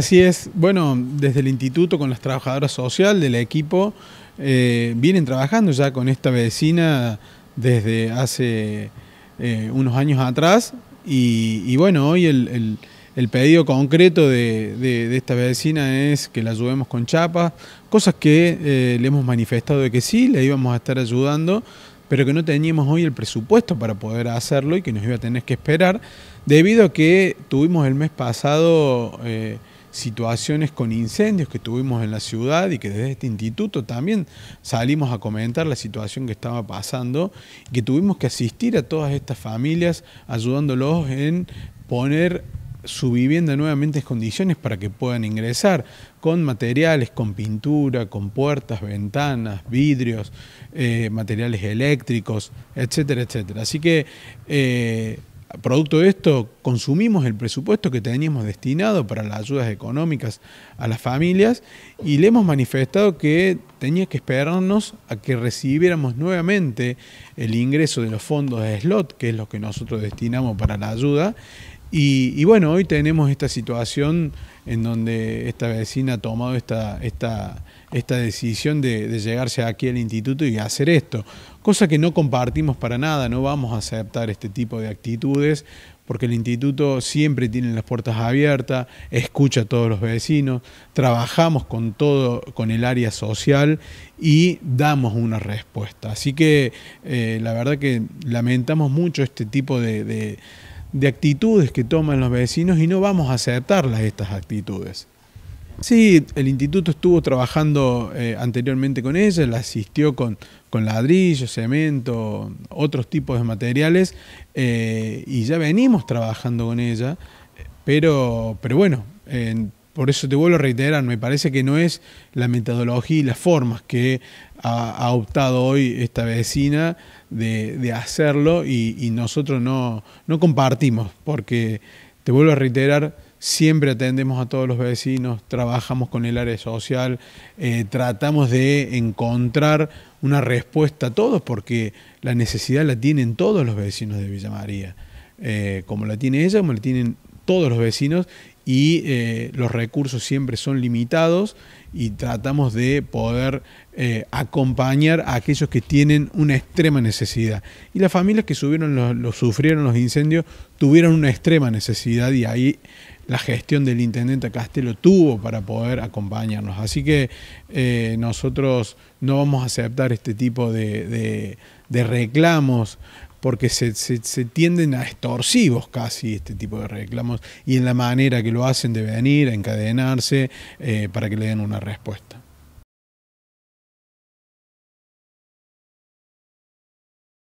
Así es. Bueno, desde el instituto con las trabajadoras sociales del equipo eh, vienen trabajando ya con esta vecina desde hace eh, unos años atrás y, bueno, hoy el, pedido concreto de, esta vecina es que la ayudemos con chapas, cosas que eh, le hemos manifestado de que sí, le íbamos a estar ayudando, pero que no teníamos hoy el presupuesto para poder hacerlo y que nos iba a tener que esperar, debido a que tuvimos el mes pasado situaciones con incendios que tuvimos en la ciudad y que desde este instituto también salimos a comentar la situación que estaba pasando y que tuvimos que asistir a todas estas familias ayudándolos en poner su vivienda nuevamente en condiciones para que puedan ingresar con materiales, con pintura, con puertas, ventanas, vidrios, eh, materiales eléctricos, etcétera, etcétera. Así que eh, Producto de esto, consumimos el presupuesto que teníamos destinado para las ayudas económicas a las familias y le hemos manifestado que tenía que esperarnos a que recibiéramos nuevamente el ingreso de los fondos de slot, que es lo que nosotros destinamos para la ayuda, y, bueno, hoy tenemos esta situación en donde esta vecina ha tomado esta, esta, esta decisión de, llegarse aquí al instituto y hacer esto, cosa que no compartimos para nada, no vamos a aceptar este tipo de actitudes, porque el instituto siempre tiene las puertas abiertas, escucha a todos los vecinos, trabajamos con todo, con el área social y damos una respuesta. Así que eh, la verdad que lamentamos mucho este tipo de de actitudes que toman los vecinos y no vamos a aceptarlas estas actitudes. Sí, el instituto estuvo trabajando eh, anteriormente con ella, la asistió con, con ladrillo, cemento, otros tipos de materiales, eh, y ya venimos trabajando con ella, pero, pero bueno, por eso te vuelvo a reiterar, me parece que no es la metodología y las formas que ha, optado hoy esta vecina de, hacerlo y, nosotros no, compartimos, porque te vuelvo a reiterar, siempre atendemos a todos los vecinos, trabajamos con el área social, eh, tratamos de encontrar una respuesta a todos, porque la necesidad la tienen todos los vecinos de Villa María, eh, como la tiene ella, como la tienen todos los vecinos y eh, los recursos siempre son limitados y tratamos de poder eh, acompañar a aquellos que tienen una extrema necesidad. Y las familias que los, sufrieron los incendios tuvieron una extrema necesidad y ahí la gestión del intendente Castelo tuvo para poder acompañarnos. Así que eh, nosotros no vamos a aceptar este tipo de reclamos porque se, se, tienden a extorsivos casi este tipo de reclamos y en la manera que lo hacen deben ir a encadenarse, eh, para que le den una respuesta.